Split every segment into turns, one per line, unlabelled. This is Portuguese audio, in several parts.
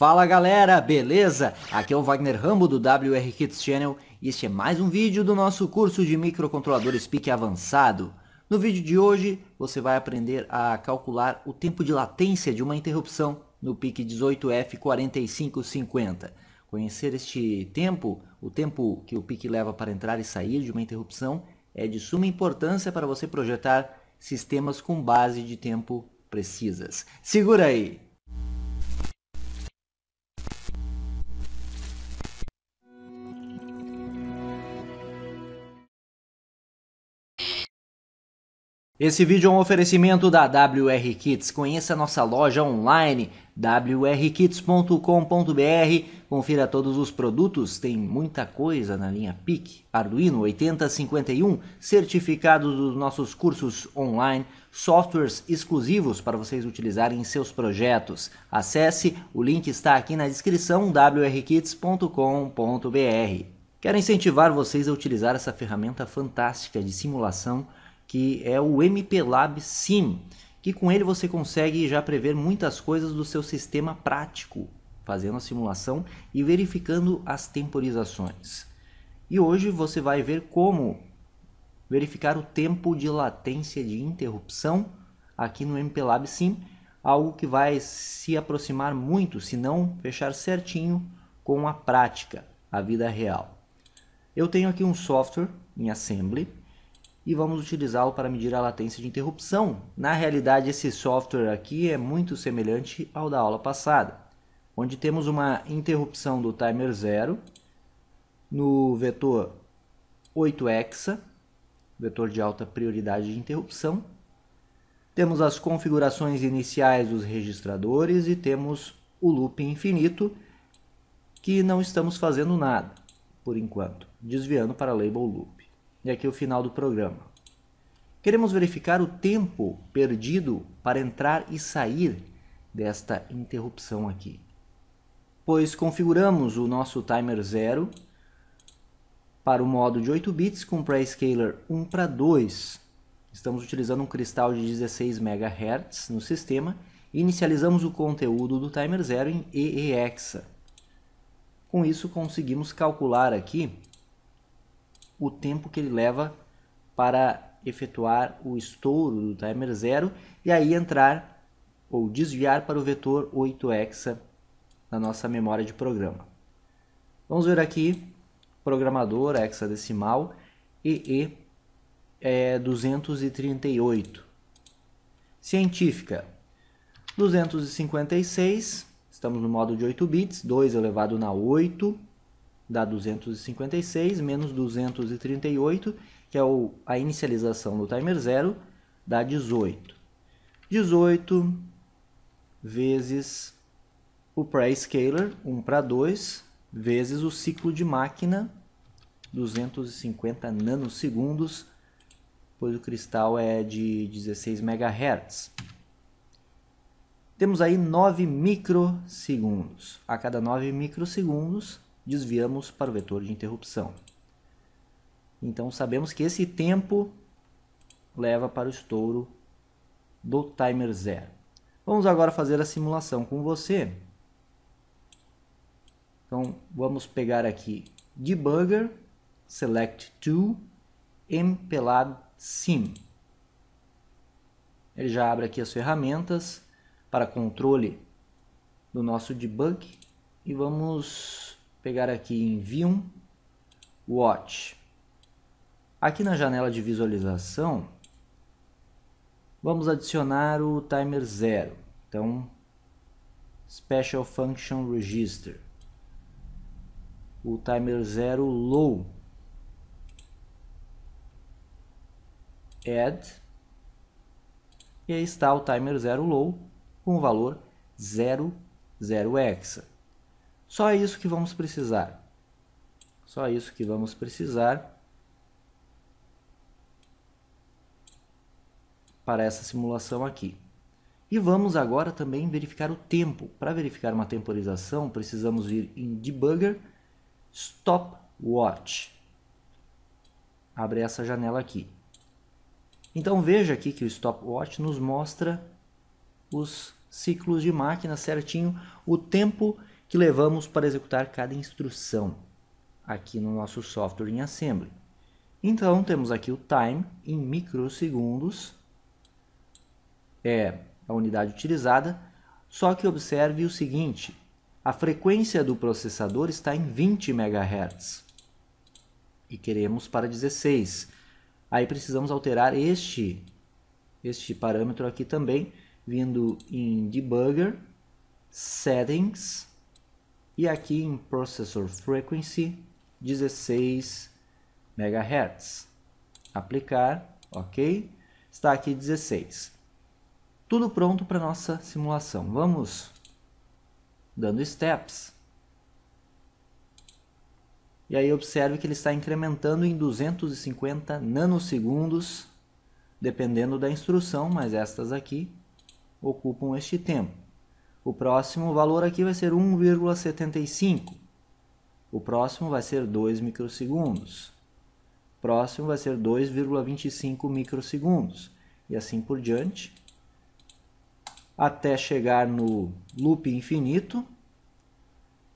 Fala galera, beleza? Aqui é o Wagner Rambo do WR Kids Channel e este é mais um vídeo do nosso curso de microcontroladores PIC avançado. No vídeo de hoje você vai aprender a calcular o tempo de latência de uma interrupção no PIC 18F4550. Conhecer este tempo, o tempo que o PIC leva para entrar e sair de uma interrupção, é de suma importância para você projetar sistemas com base de tempo precisas. Segura aí! Esse vídeo é um oferecimento da WR Kits. Conheça nossa loja online wrkits.com.br. Confira todos os produtos, tem muita coisa na linha PIC, Arduino 8051, certificados dos nossos cursos online, softwares exclusivos para vocês utilizarem em seus projetos. Acesse, o link está aqui na descrição wrkits.com.br. Quero incentivar vocês a utilizar essa ferramenta fantástica de simulação que é o MP Lab Sim, que com ele você consegue já prever muitas coisas do seu sistema prático, fazendo a simulação e verificando as temporizações. E hoje você vai ver como verificar o tempo de latência de interrupção aqui no MP Lab Sim, algo que vai se aproximar muito, se não fechar certinho com a prática, a vida real. Eu tenho aqui um software em Assembly e vamos utilizá-lo para medir a latência de interrupção. Na realidade, esse software aqui é muito semelhante ao da aula passada, onde temos uma interrupção do timer 0 no vetor 8 hexa, vetor de alta prioridade de interrupção. Temos as configurações iniciais dos registradores e temos o loop infinito, que não estamos fazendo nada, por enquanto, desviando para label loop e aqui é o final do programa. Queremos verificar o tempo perdido para entrar e sair desta interrupção aqui, pois configuramos o nosso timer 0 para o modo de 8 bits com prescaler 1 para 2. Estamos utilizando um cristal de 16 MHz no sistema e inicializamos o conteúdo do timer 0 em EEXA. Com isso conseguimos calcular aqui o tempo que ele leva para efetuar o estouro do timer zero e aí entrar ou desviar para o vetor 8 hexa na nossa memória de programa. Vamos ver aqui, programador hexadecimal EE é 238. Científica 256, estamos no modo de 8 bits, 2 elevado na 8 dá 256 menos 238, que é o, a inicialização do timer zero, dá 18. 18 vezes o pré-scaler, 1 para 2, vezes o ciclo de máquina, 250 nanosegundos, pois o cristal é de 16 MHz. Temos aí 9 microsegundos. A cada 9 microsegundos, desviamos para o vetor de interrupção. Então sabemos que esse tempo leva para o estouro do timer zero. Vamos agora fazer a simulação com você. Então vamos pegar aqui debugger, select to, mpelad sim. Ele já abre aqui as ferramentas para controle do nosso debug e vamos pegar aqui em View, Watch. Aqui na janela de visualização, vamos adicionar o timer 0. Então, Special Function Register. O timer 0 low. Add. E aí está o timer 0 low com o valor 00 hexa. Só isso que vamos precisar. Só isso que vamos precisar para essa simulação aqui. E vamos agora também verificar o tempo. Para verificar uma temporização, precisamos ir em Debugger, Stopwatch. Abre essa janela aqui. Então veja aqui que o Stopwatch nos mostra os ciclos de máquina certinho, o tempo que levamos para executar cada instrução aqui no nosso software em assembly. Então, temos aqui o time em microsegundos, é a unidade utilizada, só que observe o seguinte, a frequência do processador está em 20 MHz e queremos para 16. Aí precisamos alterar este, este parâmetro aqui também, vindo em Debugger, Settings, e aqui em Processor Frequency 16 MHz. Aplicar, ok? Está aqui 16. Tudo pronto para nossa simulação. Vamos dando steps. E aí observe que ele está incrementando em 250 nanosegundos, dependendo da instrução, mas estas aqui ocupam este tempo. O próximo valor aqui vai ser 1,75. O próximo vai ser 2 microsegundos. O próximo vai ser 2,25 microsegundos. E assim por diante. Até chegar no loop infinito.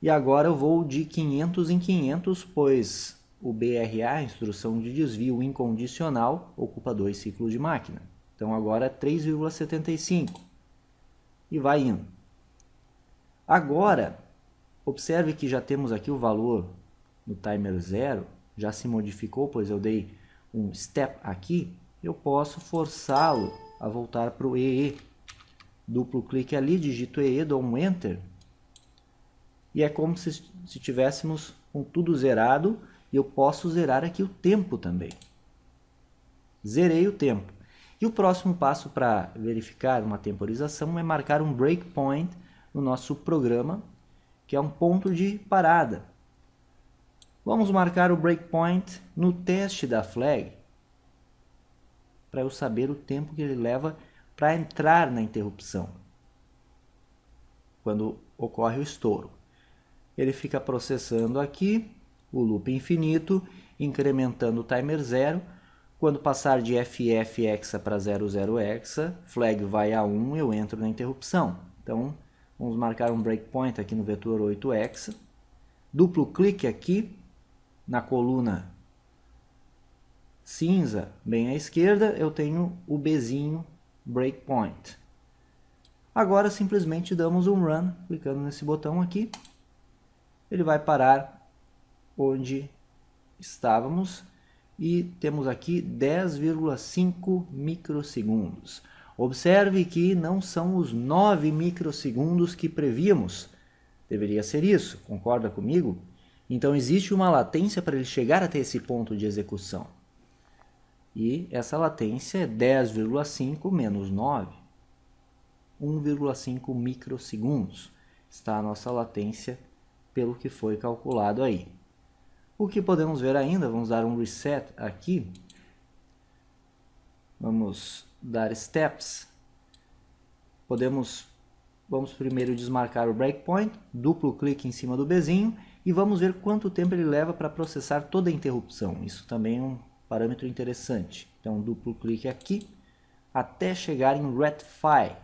E agora eu vou de 500 em 500, pois o BRA, instrução de desvio incondicional, ocupa dois ciclos de máquina. Então agora é 3,75 e vai indo. Agora, observe que já temos aqui o valor no timer zero já se modificou, pois eu dei um step aqui, eu posso forçá-lo a voltar para o EE. Duplo clique ali, digito EE, dou um Enter. E é como se, se tivéssemos com tudo zerado e eu posso zerar aqui o tempo também. Zerei o tempo. E o próximo passo para verificar uma temporização é marcar um breakpoint no nosso programa, que é um ponto de parada. Vamos marcar o breakpoint no teste da flag para eu saber o tempo que ele leva para entrar na interrupção quando ocorre o estouro. Ele fica processando aqui o loop infinito, incrementando o timer zero. Quando passar de FF hexa para 00 hexa, flag vai a 1, eu entro na interrupção. Então, Vamos marcar um breakpoint aqui no vetor 8x. Duplo clique aqui na coluna cinza, bem à esquerda, eu tenho o bezinho breakpoint. Agora simplesmente damos um run, clicando nesse botão aqui. Ele vai parar onde estávamos e temos aqui 10,5 microsegundos. Observe que não são os 9 microsegundos que prevíamos. Deveria ser isso, concorda comigo? Então existe uma latência para ele chegar até esse ponto de execução. E essa latência é 10,5 menos 9, 1,5 microsegundos. Está a nossa latência pelo que foi calculado aí. O que podemos ver ainda, vamos dar um reset aqui, Vamos dar steps. Podemos, vamos primeiro desmarcar o breakpoint, duplo clique em cima do bezinho e vamos ver quanto tempo ele leva para processar toda a interrupção. Isso também é um parâmetro interessante. Então, duplo clique aqui até chegar em ratify,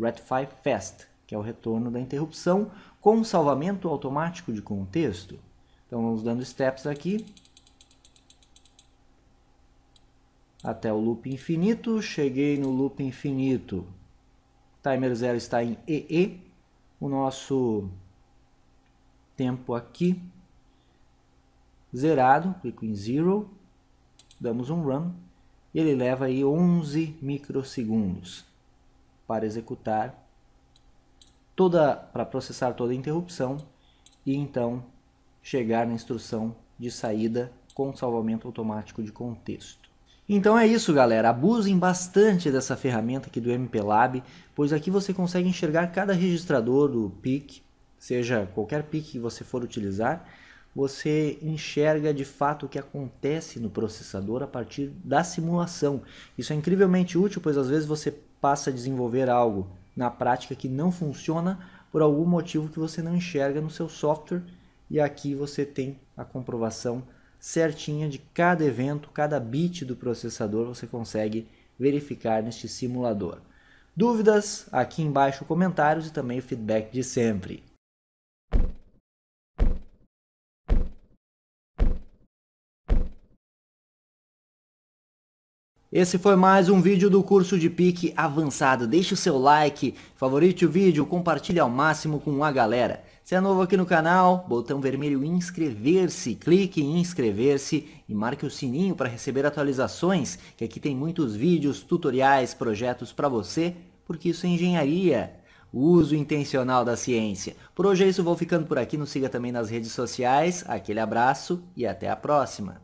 ratify fast, que é o retorno da interrupção com salvamento automático de contexto. Então, vamos dando steps aqui até o loop infinito, cheguei no loop infinito. Timer zero está em EE, o nosso tempo aqui zerado, clico em zero, damos um run, ele leva aí 11 microsegundos para executar toda para processar toda a interrupção e então chegar na instrução de saída com salvamento automático de contexto. Então é isso, galera. Abusem bastante dessa ferramenta aqui do MP Lab, pois aqui você consegue enxergar cada registrador do PIC, seja qualquer PIC que você for utilizar, você enxerga de fato o que acontece no processador a partir da simulação. Isso é incrivelmente útil, pois às vezes você passa a desenvolver algo na prática que não funciona por algum motivo que você não enxerga no seu software e aqui você tem a comprovação certinha de cada evento, cada bit do processador você consegue verificar neste simulador. Dúvidas? Aqui embaixo comentários e também o feedback de sempre. Esse foi mais um vídeo do curso de pique avançado. Deixe o seu like, favorite o vídeo, compartilhe ao máximo com a galera. Se é novo aqui no canal, botão vermelho inscrever-se, clique em inscrever-se e marque o sininho para receber atualizações, que aqui tem muitos vídeos, tutoriais, projetos para você, porque isso é engenharia. O uso intencional da ciência. Por hoje é isso, vou ficando por aqui, nos siga também nas redes sociais. Aquele abraço e até a próxima.